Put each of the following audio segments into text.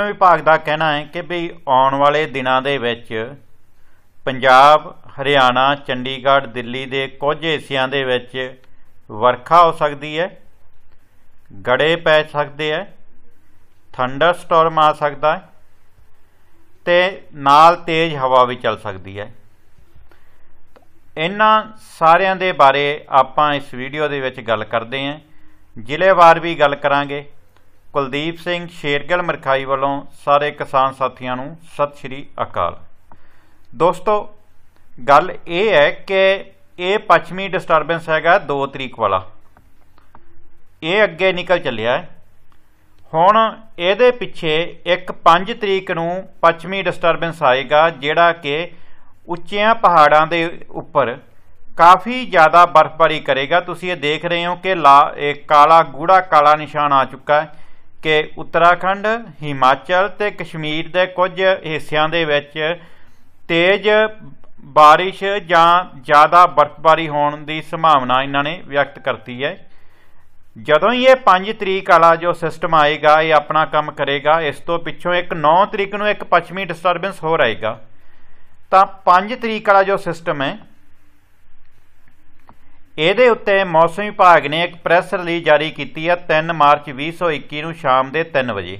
ਮੌਸਮ ਵਿਭਾਗ ਦਾ ਕਹਿਣਾ ਹੈ ਕਿ ਵੀ ਆਉਣ ਵਾਲੇ ਦਿਨਾਂ ਦੇ ਵਿੱਚ ਪੰਜਾਬ ਹਰਿਆਣਾ ਚੰਡੀਗੜ੍ਹ ਦਿੱਲੀ ਦੇ ਕੁਝ ਹਿੱਸਿਆਂ ਦੇ ਵਿੱਚ ਵਰਖਾ ਹੋ ਸਕਦੀ ਹੈ ਗੜੇ ਪੈ ਸਕਦੇ ਹੈ ਥੰਡਰ ਸਟਾਰਮ ਆ ਸਕਦਾ ਹੈ ਤੇ ਨਾਲ ਤੇਜ਼ ਹਵਾ ਵੀ ਚੱਲ ਸਕਦੀ ਹੈ ਇਹਨਾਂ ਸਾਰਿਆਂ ਦੇ ਬਾਰੇ ਆਪਾਂ ਇਸ ਵੀਡੀਓ ਦੇ ਵਿੱਚ ਗੱਲ ਕਰਦੇ ਹਾਂ ਜ਼ਿਲ੍ਹੇਵਾਰ ਵੀ ਗੱਲ ਕਰਾਂਗੇ ਕੁਲਦੀਪ ਸਿੰਘ ਸ਼ੇਰਗਲ ਮਰਖਾਈ ਵੱਲੋਂ ਸਾਰੇ ਕਿਸਾਨ ਸਾਥੀਆਂ ਨੂੰ ਸਤਿ ਸ਼੍ਰੀ ਅਕਾਲ ਦੋਸਤੋ ਗੱਲ ਇਹ ਹੈ ਕਿ ਇਹ ਪੱਛਮੀ ਡਿਸਟਰਬੈਂਸ ਹੈਗਾ 2 ਤਰੀਕ ਵਾਲਾ ਇਹ ਅੱਗੇ ਨਿਕਲ ਚੱਲਿਆ ਹੈ ਹੁਣ ਇਹਦੇ ਪਿੱਛੇ ਇੱਕ 5 ਤਰੀਕ ਨੂੰ ਪੱਛਮੀ ਡਿਸਟਰਬੈਂਸ ਆਏਗਾ ਜਿਹੜਾ ਕਿ ਉੱਚਿਆਂ ਪਹਾੜਾਂ ਦੇ ਉੱਪਰ ਕਾਫੀ ਜ਼ਿਆਦਾ ਬਰਫ਼ਬਾਰੀ ਕਰੇਗਾ ਤੁਸੀਂ ਇਹ ਦੇਖ ਰਹੇ ਹੋ ਕਿ ਲਾ ਇਹ ਕਾਲਾ ਗੂੜਾ ਕਾਲਾ ਨਿਸ਼ਾਨ ਆ ਚੁੱਕਾ ਹੈ ਕਿ ਉੱਤਰਾਖੰਡ ਹਿਮਾਚਲ ਤੇ ਕਸ਼ਮੀਰ ਦੇ ਕੁਝ ਹਿੱਸਿਆਂ ਦੇ ਵਿੱਚ ਤੇਜ਼ ਬਾਰਿਸ਼ ਜਾਂ ਜ਼ਿਆਦਾ ਬਰਫ਼ਬਾਰੀ ਹੋਣ ਦੀ ਸੰਭਾਵਨਾ ਇਹਨਾਂ ਨੇ ਵਿਅਕਤ ਕਰਤੀ ਹੈ ਜਦੋਂ ਇਹ 5 ਤਰੀਕ ਵਾਲਾ ਜੋ ਸਿਸਟਮ ਆਏਗਾ ਇਹ ਆਪਣਾ ਕੰਮ ਕਰੇਗਾ ਇਸ ਤੋਂ ਪਿੱਛੋਂ ਇੱਕ 9 ਤਰੀਕ ਨੂੰ ਇੱਕ ਪੱਛਮੀ ਡਿਸਟਰਬੈਂਸ ਹੋ ਰਹੇਗਾ ਤਾਂ 5 ਤਰੀਕ ਵਾਲਾ ਜੋ ਸਿਸਟਮ ਹੈ ਇਹਦੇ ਉੱਤੇ ਮੌਸਮ ਵਿਭਾਗ ਨੇ ਇੱਕ ਪ੍ਰੈਸ ਰਿਲੀਜ਼ ਜਾਰੀ ਕੀਤੀ ਹੈ 3 ਮਾਰਚ 2021 ਨੂੰ ਸ਼ਾਮ ਦੇ 3 ਵਜੇ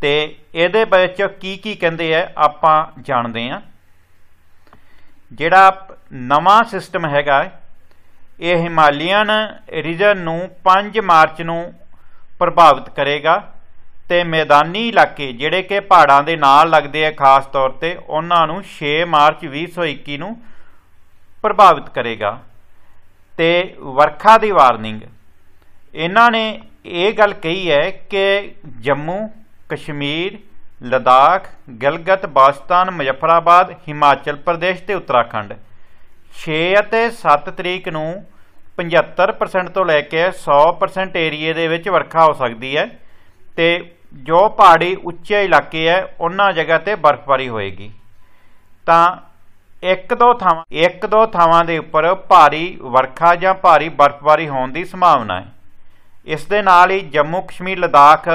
ਤੇ ਇਹਦੇ ਵਿੱਚ ਕੀ ਕੀ ਕਹਿੰਦੇ ਆ ਆਪਾਂ ਜਾਣਦੇ ਆ ਜਿਹੜਾ ਨਵਾਂ ਸਿਸਟਮ ਹੈਗਾ ਇਹ ਹਿਮਾਲੀਅਨ ਰੀਜਨ ਨੂੰ 5 ਮਾਰਚ ਨੂੰ ਪ੍ਰਭਾਵਿਤ ਕਰੇਗਾ ਤੇ ਮੈਦਾਨੀ ਇਲਾਕੇ ਜਿਹੜੇ ਕਿ ਪਹਾੜਾਂ ਦੇ ਨਾਲ ਲੱਗਦੇ ਆ ਖਾਸ ਤੌਰ ਤੇ ਉਹਨਾਂ ਨੂੰ 6 ਮਾਰਚ 2021 ਨੂੰ ਪ੍ਰਭਾਵਿਤ ਕਰੇਗਾ ਤੇ ਵਰਖਾ ਦੀ ਵਾਰਨਿੰਗ ਇਹਨਾਂ ਨੇ ਇਹ ਗੱਲ ਕਹੀ ਹੈ ਕਿ ਜੰਮੂ ਕਸ਼ਮੀਰ ਲਦਾਖ ਗਲਗਤ ਬਾਸਤਾਨ ਮੁਜ਼ੱਫਰਾਬਾਦ ਹਿਮਾਚਲ ਪ੍ਰਦੇਸ਼ ਤੇ ਉੱਤਰਾਖੰਡ 6 ਅਤੇ 7 ਤਰੀਕ ਨੂੰ 75% ਤੋਂ ਲੈ ਕੇ 100% ਏਰੀਏ ਦੇ ਵਿੱਚ ਵਰਖਾ ਹੋ ਸਕਦੀ ਹੈ ਤੇ ਜੋ ਪਹਾੜੀ ਉੱਚੇ ਇਲਾਕੇ ਹੈ ਉਹਨਾਂ ਜਗ੍ਹਾ ਤੇ ਬਰਫ਼ਬਾਰੀ ਹੋਏਗੀ ਤਾਂ ਇੱਕ ਦੋ ਥਾਵਾਂ ਇੱਕ ਦੋ ਥਾਵਾਂ ਦੇ ਉੱਪਰ ਭਾਰੀ ਵਰਖਾ ਜਾਂ ਭਾਰੀ ਬਰਫ਼ਬਾਰੀ ਹੋਣ ਦੀ ਸੰਭਾਵਨਾ ਹੈ ਇਸ ਦੇ ਨਾਲ ਹੀ ਜੰਮੂ ਕਸ਼ਮੀਰ ਲਦਾਖ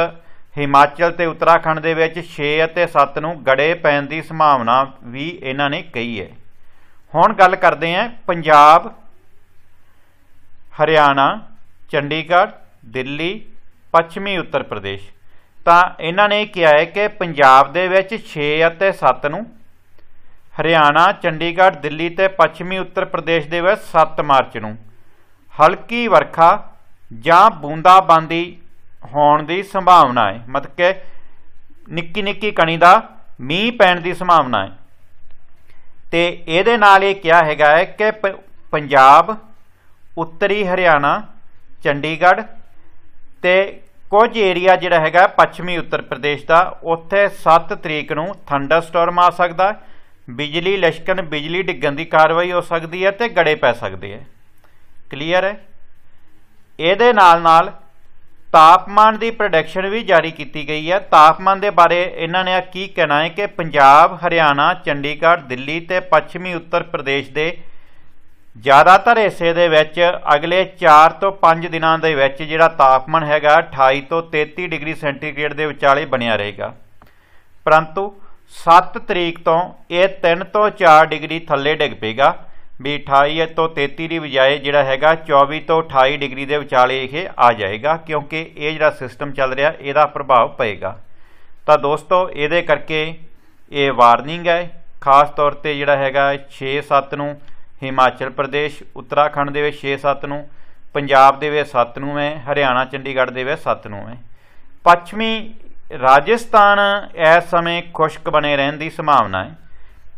ਹਿਮਾਚਲ ਤੇ ਉੱਤਰਾਖੰਡ ਦੇ ਵਿੱਚ 6 ਅਤੇ 7 ਨੂੰ ਗੜੇ ਪੈਣ ਦੀ ਸੰਭਾਵਨਾ ਵੀ ਇਹਨਾਂ ਨੇ ਕਹੀ ਹੈ ਹੁਣ ਗੱਲ ਕਰਦੇ ਹਾਂ ਪੰਜਾਬ ਹਰਿਆਣਾ ਚੰਡੀਗੜ੍ਹ ਦਿੱਲੀ ਪੱਛਮੀ ਉੱਤਰ ਪ੍ਰਦੇਸ਼ ਤਾਂ ਇਹਨਾਂ ਨੇ ਕਿਹਾ ਹੈ ਕਿ ਪੰਜਾਬ ਦੇ ਵਿੱਚ 6 ਅਤੇ 7 ਨੂੰ ਹਰਿਆਣਾ ਚੰਡੀਗੜ੍ਹ ਦਿੱਲੀ ਤੇ ਪੱਛਮੀ ਉੱਤਰ ਪ੍ਰਦੇਸ਼ ਦੇ ਵਿੱਚ 7 ਮਾਰਚ ਨੂੰ ਹਲਕੀ ਵਰਖਾ ਜਾਂ ਬੂੰਦਾਬਾਂਦੀ ਹੋਣ ਦੀ ਸੰਭਾਵਨਾ ਹੈ ਮਤਲਬ ਕਿ ਨਿੱਕੀ ਨਿੱਕੀ ਕਣੀ ਦਾ ਮੀਂਹ ਪੈਣ ਦੀ ਸੰਭਾਵਨਾ ਹੈ ਤੇ ਇਹਦੇ ਨਾਲ ਇਹ ਕਿਹਾ ਹੈਗਾ ਹੈ ਕਿ ਪੰਜਾਬ ਉੱਤਰੀ ਹਰਿਆਣਾ ਚੰਡੀਗੜ੍ਹ ਤੇ ਕੁਝ ਏਰੀਆ ਜਿਹੜਾ ਹੈਗਾ ਪੱਛਮੀ ਉੱਤਰ ਪ੍ਰਦੇਸ਼ ਦਾ ਉੱਥੇ 7 ਤਰੀਕ ਨੂੰ ਥੰਡਰਸਟਾਰਮ ਆ ਸਕਦਾ ਹੈ ਬਿਜਲੀ ਲਸ਼ਕਣ ਬਿਜਲੀ ਡਿੱਗਣ ਦੀ ਕਾਰਵਾਈ ਹੋ ਸਕਦੀ ਹੈ ਤੇ ਗੜੇ ਪੈ ਸਕਦੇ ਹੈ ਕਲੀਅਰ ਹੈ ਇਹਦੇ ਨਾਲ ਨਾਲ ਤਾਪਮਾਨ ਦੀ ਪ੍ਰੋਡਕਸ਼ਨ ਵੀ ਜਾਰੀ ਕੀਤੀ ਗਈ ਹੈ ਤਾਪਮਾਨ ਦੇ ਬਾਰੇ ਇਹਨਾਂ ਨੇ ਕੀ ਕਹਿਣਾ ਹੈ ਕਿ ਪੰਜਾਬ ਹਰਿਆਣਾ ਚੰਡੀਗੜ੍ਹ ਦਿੱਲੀ ਤੇ ਪੱਛਮੀ ਉੱਤਰ ਪ੍ਰਦੇਸ਼ ਦੇ ਜ਼ਿਆਦਾਤਰ ਹਿੱਸੇ ਦੇ ਵਿੱਚ ਅਗਲੇ 4 ਤੋਂ 5 ਦਿਨਾਂ ਦੇ ਵਿੱਚ ਜਿਹੜਾ ਤਾਪਮਾਨ ਹੈਗਾ 28 ਤੋਂ 33 ਡਿਗਰੀ ਸੈਂਟੀਗ੍ਰੇਡ ਦੇ ਵਿਚਾਲੇ ਬਣਿਆ ਰਹੇਗਾ ਪਰੰਤੂ 7 ਤਰੀਕ ਤੋਂ ਇਹ 3 ਤੋਂ 4 ਡਿਗਰੀ ਥੱਲੇ ਡਿੱਗ ਪੇਗਾ ਵੀ 28 ਤੋਂ 33 ਦੀ ਬਜਾਏ ਜਿਹੜਾ ਹੈਗਾ 24 ਤੋਂ 28 ਡਿਗਰੀ ਦੇ ਵਿਚਾਲੇ ਇਹ ਆ ਜਾਏਗਾ ਕਿਉਂਕਿ ਇਹ ਜਿਹੜਾ ਸਿਸਟਮ ਚੱਲ ਰਿਹਾ ਇਹਦਾ ਪ੍ਰਭਾਵ ਪਏਗਾ ਤਾਂ ਦੋਸਤੋ ਇਹਦੇ ਕਰਕੇ ਇਹ ਵਾਰਨਿੰਗ ਹੈ ਖਾਸ ਤੌਰ ਤੇ ਜਿਹੜਾ ਹੈਗਾ 6-7 ਨੂੰ ਹਿਮਾਚਲ ਪ੍ਰਦੇਸ਼ ਉੱਤਰਾਖੰਡ ਦੇ ਵਿੱਚ 6-7 ਨੂੰ ਪੰਜਾਬ ਦੇ ਵਿੱਚ 7 ਨੂੰ ਹੈ ਹਰਿਆਣਾ ਚੰਡੀਗੜ੍ਹ ਦੇ ਵਿੱਚ 7 ਨੂੰ ਹੈ ਪੱਛਮੀ ਰਾਜਸਥਾਨ ਇਸ ਸਮੇਂ ਖੁਸ਼ਕ ਬਣੇ ਰਹਿਣ ਦੀ ਸੰਭਾਵਨਾ ਹੈ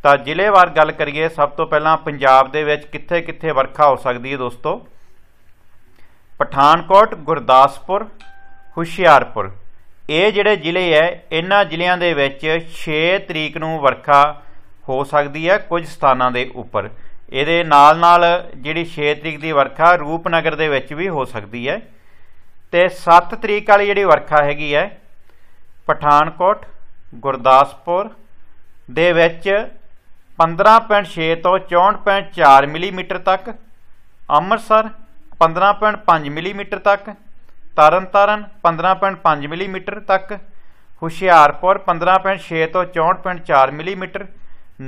ਤਾਂ ਜ਼ਿਲ੍ਹੇਵਾਰ ਗੱਲ ਕਰੀਏ ਸਭ ਤੋਂ ਪਹਿਲਾਂ ਪੰਜਾਬ ਦੇ ਵਿੱਚ ਕਿੱਥੇ-ਕਿੱਥੇ ਵਰਖਾ ਹੋ ਸਕਦੀ ਹੈ ਦੋਸਤੋ ਪਠਾਨਕੋਟ ਗੁਰਦਾਸਪੁਰ ਹੁਸ਼ਿਆਰਪੁਰ ਇਹ ਜਿਹੜੇ ਜ਼ਿਲ੍ਹੇ ਐ ਇਹਨਾਂ ਜ਼ਿਲ੍ਹਿਆਂ ਦੇ ਵਿੱਚ 6 ਤਰੀਕ ਨੂੰ ਵਰਖਾ ਹੋ ਸਕਦੀ ਹੈ ਕੁਝ ਸਥਾਨਾਂ ਦੇ ਉੱਪਰ ਇਹਦੇ ਨਾਲ-ਨਾਲ ਜਿਹੜੀ 6 ਤਰੀਕ ਦੀ ਵਰਖਾ ਰੂਪਨਗਰ ਦੇ ਵਿੱਚ ਵੀ ਹੋ ਸਕਦੀ ਹੈ ਤੇ 7 ਤਰੀਕ ਵਾਲੀ ਜਿਹੜੀ ਵਰਖਾ ਹੈਗੀ ਹੈ पठानकोट गुरदासपुर के पंद्रह पॉइंट छे तो चौंह पॉइंट चार मिलीमीटर तक अमृतसर पंद्रह पॉइंट पं मिलीमीटर तक तरन तारण पंद्रह पॉइंट पं मिलीमीटर तक हुशियारपुर पंद्रह पॉइंट छे तो चौंह पॉइंट चार मिलीमीटर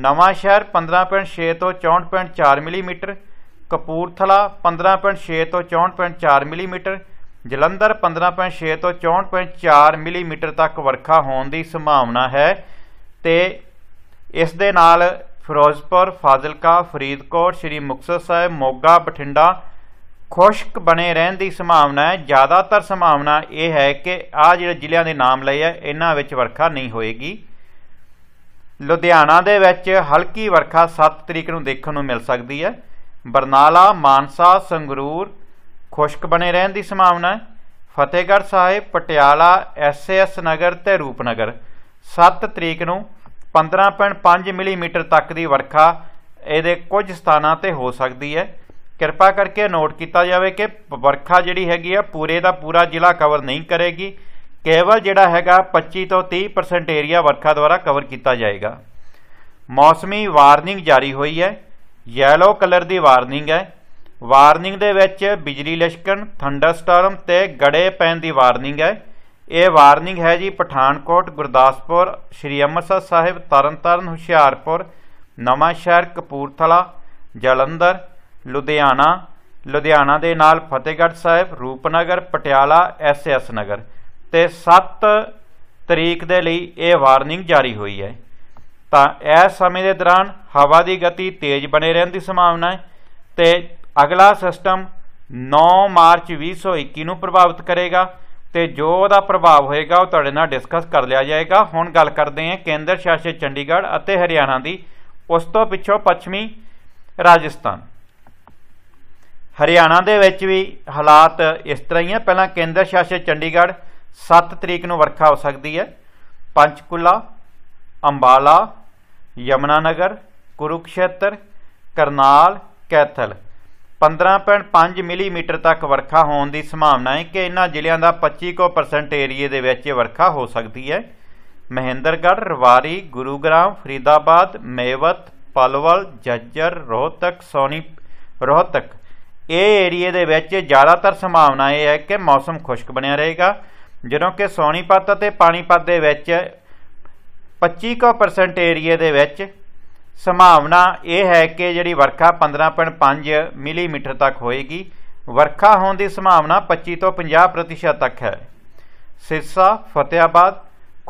नवाशहर पंद्रह पॉइंट छे तो चौंठ पॉइंट चार मिलीमीटर कपूरथला पंद्रह पॉइंट छे तो चौंठ पॉइंट चार मिलीमीटर ਜਲੰਧਰ 15.6 ਤੋਂ 64.4 ਮਿਲੀਮੀਟਰ ਤੱਕ ਵਰਖਾ ਹੋਣ ਦੀ ਸੰਭਾਵਨਾ ਹੈ ਤੇ ਇਸ ਦੇ ਨਾਲ ਫਿਰੋਜ਼ਪੁਰ ਫਾਜ਼ਿਲਕਾ ਫਰੀਦਕੋਟ ਸ੍ਰੀ ਮੁਕਤਸਰ ਸਾਹਿਬ ਮੋਗਾ ਬਠਿੰਡਾ ਖੁਸ਼ਕ ਬਣੇ ਰਹਿਣ ਦੀ ਸੰਭਾਵਨਾ ਹੈ ਜ਼ਿਆਦਾਤਰ ਸੰਭਾਵਨਾ ਇਹ ਹੈ ਕਿ ਆ ਜਿਹੜੇ ਜ਼ਿਲ੍ਹਿਆਂ ਦੇ ਨਾਮ ਲਏ ਆ ਇਹਨਾਂ ਵਿੱਚ ਵਰਖਾ ਨਹੀਂ ਹੋਏਗੀ ਲੁਧਿਆਣਾ ਦੇ ਵਿੱਚ ਹਲਕੀ ਵਰਖਾ 7 ਤਰੀਕ ਨੂੰ ਦੇਖਣ ਨੂੰ ਮਿਲ ਸਕਦੀ ਹੈ ਬਰਨਾਲਾ ਮਾਨਸਾ ਸੰਗਰੂਰ ਖੁਸ਼ਕ ਬਣੇ ਰਹਿਣ ਦੀ ਸੰਭਾਵਨਾ ਹੈ ਫਤਿਹਗੜ੍ਹ ਸਾਹਿਬ ਪਟਿਆਲਾ ਐਸਐਸ ਨਗਰ ਤੇ ਰੂਪਨਗਰ 7 ਤਰੀਕ ਨੂੰ 15.5 ਮਿਲੀਮੀਟਰ ਤੱਕ ਦੀ ਵਰਖਾ ਇਹਦੇ ਕੁਝ ਸਥਾਨਾਂ ਤੇ ਹੋ ਸਕਦੀ ਹੈ ਕਿਰਪਾ ਕਰਕੇ ਨੋਟ ਕੀਤਾ ਜਾਵੇ ਕਿ ਵਰਖਾ ਜਿਹੜੀ ਹੈਗੀ ਆ ਪੂਰੇ ਦਾ ਪੂਰਾ ਜ਼ਿਲ੍ਹਾ ਕਵਰ ਨਹੀਂ ਕਰੇਗੀ ਕੇਵਲ ਜਿਹੜਾ ਹੈਗਾ 25 ਤੋਂ 30% ਏਰੀਆ ਵਰਖਾ ਦੁਆਰਾ ਕਵਰ ਕੀਤਾ ਜਾਏਗਾ ਮੌਸਮੀ ਵਾਰਨਿੰਗ ਜਾਰੀ ਹੋਈ ਹੈ ਯੈਲੋ ਕਲਰ ਦੀ ਵਾਰਨਿੰਗ ਹੈ ਵਾਰਨਿੰਗ ਦੇ ਵਿੱਚ ਬਿਜਲੀ ਲਿਸ਼ਕਣ ਥੰਡਰਸਟਾਰਮ ਤੇ ਗੜੇ ਪੈਣ ਦੀ ਵਾਰਨਿੰਗ ਹੈ ਇਹ ਵਾਰਨਿੰਗ ਹੈ ਜੀ ਪਠਾਨਕੋਟ ਗੁਰਦਾਸਪੁਰ ਸ਼੍ਰੀ ਅੰਮ੍ਰਿਤਸਰ ਸਾਹਿਬ ਤਰਨਤਾਰਨ ਹੁਸ਼ਿਆਰਪੁਰ ਨਵਾਂ ਸ਼ਹਿਰ ਕਪੂਰਥਲਾ ਜਲੰਧਰ ਲੁਧਿਆਣਾ ਲੁਧਿਆਣਾ ਦੇ ਨਾਲ ਫਤਿਹਗੜ੍ਹ ਸਾਹਿਬ ਰੂਪਨਗਰ ਪਟਿਆਲਾ ਐਸਐਸ ਨਗਰ ਤੇ 7 ਤਰੀਕ ਦੇ ਲਈ ਇਹ ਵਾਰਨਿੰਗ ਜਾਰੀ ਹੋਈ ਹੈ ਤਾਂ ਇਸ ਸਮੇਂ ਦੇ ਦੌਰਾਨ ਹਵਾ ਦੀ ਗਤੀ ਤੇਜ਼ ਬਣੇ ਰਹਿਣ ਦੀ ਸੰਭਾਵਨਾ ਹੈ ਤੇ ਅਗਲਾ ਸਿਸਟਮ 9 ਮਾਰਚ 2021 ਨੂੰ ਪ੍ਰਭਾਵਿਤ ਕਰੇਗਾ ਤੇ ਜੋ ਉਹਦਾ ਪ੍ਰਭਾਵ ਹੋਏਗਾ ਉਹ ਤੁਹਾਡੇ ਨਾਲ ਡਿਸਕਸ ਕਰ ਲਿਆ ਜਾਏਗਾ ਹੁਣ ਗੱਲ ਕਰਦੇ ਹਾਂ ਕੇਂਦਰ ਸ਼ਾਸਿਤ ਚੰਡੀਗੜ੍ਹ ਅਤੇ ਹਰਿਆਣਾ ਦੀ ਉਸ ਤੋਂ ਪਿੱਛੋਂ ਪੱਛਮੀ ਰਾਜਸਥਾਨ ਹਰਿਆਣਾ ਦੇ ਵਿੱਚ ਵੀ ਹਾਲਾਤ ਇਸ ਤਰ੍ਹਾਂ ਹੀ ਆ ਪਹਿਲਾਂ ਕੇਂਦਰ ਸ਼ਾਸਿਤ ਚੰਡੀਗੜ੍ਹ 7 ਤਰੀਕ ਨੂੰ ਵਰਖਾ ਹੋ ਸਕਦੀ ਹੈ ਪੰਚਕੁਲਾ ਅੰਬਾਲਾ ਯਮਨਾ ਨਗਰ ਕੁਰੂਕਸ਼ੇਤਰ ਕਰਨਾਲ ਕੈਥਲ 15.5 ਮਿਲੀਮੀਟਰ ਤੱਕ ਵਰਖਾ ਹੋਣ ਦੀ ਸੰਭਾਵਨਾ ਹੈ ਕਿ ਇਹਨਾਂ ਜ਼ਿਲ੍ਹਿਆਂ ਦਾ 25% ਏਰੀਏ ਦੇ ਵਿੱਚ ਵਰਖਾ ਹੋ ਸਕਦੀ ਹੈ ਮਹਿੰਦਰਗੜ੍ਹ ਰਵਾਰੀ ਗੁਰੂਗ੍ਰਾਮ ਫਰੀਦਾਬਾਦ ਮੇਵਤ ਪਲਵਲ ਜੱਜਰ ਰੋਹਤਕ ਸੋਨੀ ਰੋਹਤਕ ਇਹ ਏਰੀਏ ਦੇ ਵਿੱਚ ਜ਼ਿਆਦਾਤਰ ਸੰਭਾਵਨਾ ਇਹ ਹੈ ਕਿ ਮੌਸਮ ਖੁਸ਼ਕ ਬਣਿਆ ਰਹੇਗਾ ਜਦੋਂ ਕਿ ਸੋਨੀਪਤ ਅਤੇ ਪਾਣੀਪਤ ਦੇ ਵਿੱਚ 25% ਏਰੀਏ ਦੇ ਵਿੱਚ ਸੰਭਾਵਨਾ ਇਹ ਹੈ ਕਿ ਜਿਹੜੀ ਵਰਖਾ 15.5 ਮਿਲੀਮੀਟਰ ਤੱਕ ਹੋਏਗੀ ਵਰਖਾ ਹੋਣ ਦੀ ਸੰਭਾਵਨਾ 25 ਤੋਂ 50% ਤੱਕ ਹੈ ਸਿਰਸਾ ਫਤਿਆਬਾਦ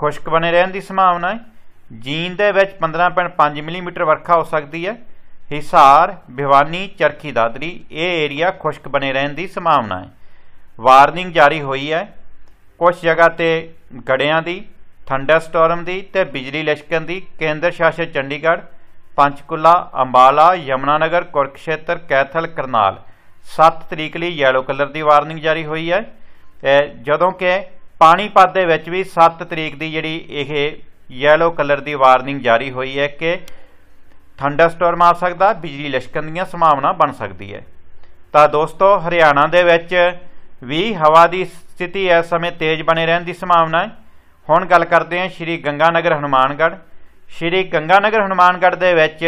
ਖੁਸ਼ਕ ਬਣੇ ਰਹਿਣ ਦੀ ਸੰਭਾਵਨਾ ਹੈ ਜੀਨ ਦੇ ਵਿੱਚ 15.5 ਮਿਲੀਮੀਟਰ ਵਰਖਾ ਹੋ ਸਕਦੀ ਹੈ ਹਿਸਾਰ ਭਿਵਾਨੀ ਚਰਖੀ ਦਾਦਰੀ ਇਹ ਏਰੀਆ ਖੁਸ਼ਕ ਬਣੇ ਰਹਿਣ ਦੀ ਸੰਭਾਵਨਾ ਹੈ ਵਾਰਨਿੰਗ ਜਾਰੀ ਹੋਈ ਹੈ ਕੁਝ ਜਗ੍ਹਾ ਤੇ ਗੜਿਆਂ ਦੀ ਥੰਡਰ ਸਟਾਰਮ ਦੀ ਤੇ ਬਿਜਲੀ ਲਿਸ਼ਕਣ ਦੀ ਕੇਂਦਰ ਸ਼ਾਸਿਤ ਚੰਡੀਗੜ੍ਹ ਪੰਚਕੁਲਾ ਅੰਬਾਲਾ ਯਮਨਾਨਗਰ ਕੁਰਕਸ਼ੇਤਰ ਕੈਥਲ ਕਰਨਾਲ 7 ਤਰੀਕ ਲਈ ਯੈਲੋ ਕਲਰ ਦੀ ਵਾਰਨਿੰਗ ਜਾਰੀ ਹੋਈ ਹੈ ਜਦੋਂ ਕਿ ਪਾਣੀਪਤ ਦੇ ਵਿੱਚ ਵੀ 7 ਤਰੀਕ ਦੀ ਜਿਹੜੀ ਇਹ ਯੈਲੋ ਕਲਰ ਦੀ ਵਾਰਨਿੰਗ ਜਾਰੀ ਹੋਈ ਹੈ ਕਿ ਥੰਡਰਸਟੋਰਮ ਆ ਸਕਦਾ ਬਿਜਲੀ ਲਿਸ਼ਕਣ ਦੀਆਂ ਸੰਭਾਵਨਾ ਬਣ ਸਕਦੀ ਹੈ ਤਾਂ ਦੋਸਤੋ ਹਰਿਆਣਾ ਦੇ ਵਿੱਚ ਵੀ ਹਵਾ ਦੀ ਸਥਿਤੀ ਇਸ ਸਮੇਂ ਤੇਜ਼ ਬਣੇ ਰਹਿਣ ਦੀ ਸੰਭਾਵਨਾ ਹੈ ਹੁਣ ਗੱਲ ਕਰਦੇ ਹਾਂ ਸ਼੍ਰੀ ਗੰਗਾਨਗਰ ਹਨੂਮਾਨਗੜ੍ਹ ਸ਼੍ਰੀ ਗੰਗਾਨਗਰ ਹਨੂਮਾਨਗੜ੍ਹ ਦੇ ਵਿੱਚ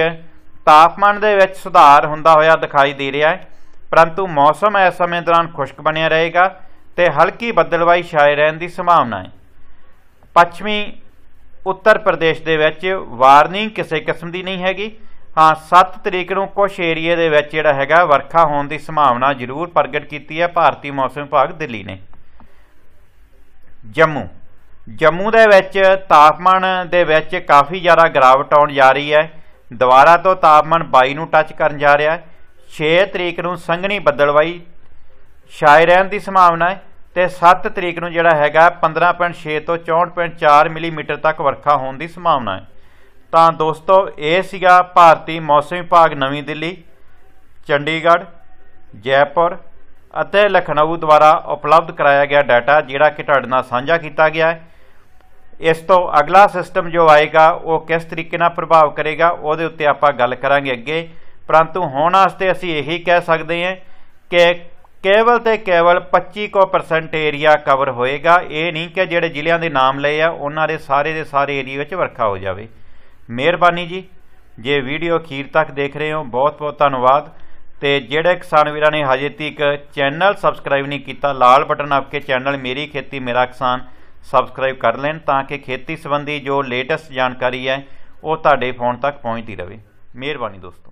ਤਾਪਮਾਨ ਦੇ ਵਿੱਚ ਸੁਧਾਰ ਹੁੰਦਾ ਹੋਇਆ ਦਿਖਾਈ ਦੇ ਰਿਹਾ ਹੈ ਪਰੰਤੂ ਮੌਸਮ ਇਸ ਸਮੇਂ ਦੌਰਾਨ ਖੁਸ਼ਕ ਬਣਿਆ ਰਹੇਗਾ ਤੇ ਹਲਕੀ ਬੱਦਲਵਾਈ ਛਾਏ ਰਹਿਣ ਦੀ ਸੰਭਾਵਨਾ ਹੈ ਪੱਛਮੀ ਉੱਤਰ ਪ੍ਰਦੇਸ਼ ਦੇ ਵਿੱਚ ਵਾਰਨਿੰਗ ਕਿਸੇ ਕਿਸਮ ਦੀ ਨਹੀਂ ਹੈਗੀ ਹਾਂ 7 ਤਰੀਕ ਨੂੰ ਕੁਝ ਏਰੀਆ ਦੇ ਵਿੱਚ ਜਿਹੜਾ ਹੈਗਾ ਵਰਖਾ ਹੋਣ ਦੀ ਸੰਭਾਵਨਾ ਜ਼ਰੂਰ ਪ੍ਰਗਟ ਕੀਤੀ ਹੈ ਭਾਰਤੀ ਮੌਸਮ ਵਿਭਾਗ ਦਿੱਲੀ ਨੇ ਜੰਮੂ ਜੰਮੂ ਦੇ ਵਿੱਚ ਤਾਪਮਾਨ ਦੇ ਵਿੱਚ ਕਾਫੀ ਜ਼ਿਆਦਾ ਗਰਾਵਟ ਆਉਣ ਜਾ ਰਹੀ ਹੈ ਦੁਬਾਰਾ ਤੋਂ ਤਾਪਮਾਨ 22 ਨੂੰ ਟੱਚ ਕਰਨ ਜਾ ਰਿਹਾ ਹੈ 6 ਤਰੀਕ ਨੂੰ ਸੰਘਣੀ ਬੱਦਲਵਾਈ ਛਾਏ ਰਹਿਣ ਦੀ ਸੰਭਾਵਨਾ ਹੈ ਤੇ 7 ਤਰੀਕ ਨੂੰ ਜਿਹੜਾ ਹੈਗਾ 15.6 ਤੋਂ 64.4 ਮਿਲੀਮੀਟਰ ਤੱਕ ਵਰਖਾ ਹੋਣ ਦੀ ਸੰਭਾਵਨਾ ਹੈ ਤਾਂ ਦੋਸਤੋ ਇਹ ਸੀਗਾ ਭਾਰਤੀ ਮੌਸਮ ਵਿਭਾਗ ਨਵੀਂ ਦਿੱਲੀ ਚੰਡੀਗੜ੍ਹ ਜੈਪੁਰ ਅਤੇ ਲਖਨਊ ਦੁਆਰਾ ਉਪਲਬਧ ਕਰਾਇਆ ਗਿਆ ਡਾਟਾ ਜਿਹੜਾ ਕਿ ਤੁਹਾਡੇ ਨਾਲ ਸਾਂਝਾ ਕੀਤਾ ਗਿਆ ਹੈ ਇਸ ਤੋਂ ਅਗਲਾ ਸਿਸਟਮ ਜੋ ਆਏਗਾ ਉਹ ਕਿਸ ਤਰੀਕੇ ਨਾਲ ਪ੍ਰਭਾਵ ਕਰੇਗਾ ਉਹਦੇ ਉੱਤੇ ਆਪਾਂ ਗੱਲ ਕਰਾਂਗੇ ਅੱਗੇ ਪਰੰਤੂ ਹੁਣ ਵਾਸਤੇ ਅਸੀਂ ਇਹੀ ਕਹਿ ਸਕਦੇ ਹਾਂ ਕਿ ਕੇਵਲ ਤੇ ਕੇਵਲ 25 ਕੋ ਪਰਸੈਂਟ ਏਰੀਆ ਕਵਰ ਹੋਏਗਾ ਇਹ ਨਹੀਂ ਕਿ ਜਿਹੜੇ ਜ਼ਿਲ੍ਹਿਆਂ ਦੇ ਨਾਮ ਲਏ ਆ ਉਹਨਾਂ ਦੇ ਸਾਰੇ ਦੇ ਸਾਰੇ ਏਰੀਆ ਵਿੱਚ ਵਰਖਾ ਹੋ ਜਾਵੇ ਮਿਹਰਬਾਨੀ ਜੀ ਜੇ ਵੀਡੀਓ ਅਖੀਰ ਤੱਕ ਦੇਖ ਰਹੇ ਹੋ ਬਹੁਤ ਬਹੁਤ ਧੰਨਵਾਦ ਤੇ ਜਿਹੜੇ ਕਿਸਾਨ ਵੀਰਾਂ ਨੇ ਹਜੇ ਤੱਕ ਚੈਨਲ ਸਬਸਕ੍ਰਾਈਬ ਨਹੀਂ ਕੀਤਾ ਲਾਲ ਬਟਨ ਆਪਕੇ ਚੈਨਲ ਮੇਰੀ ਖੇਤੀ ਮੇਰਾ ਕਿਸਾਨ ਸਬਸਕ੍ਰਾਈਬ ਕਰ ਲੈਣ ਤਾਂ ਕਿ ਖੇਤੀ ਸੰਬੰਧੀ ਜੋ ਲੇਟੈਸਟ ਜਾਣਕਾਰੀ ਹੈ ਉਹ ਤੁਹਾਡੇ ਫੋਨ ਤੱਕ ਪਹੁੰਚਦੀ ਰਹੇ ਮਿਹਰਬਾਨੀ ਦੋਸਤੋ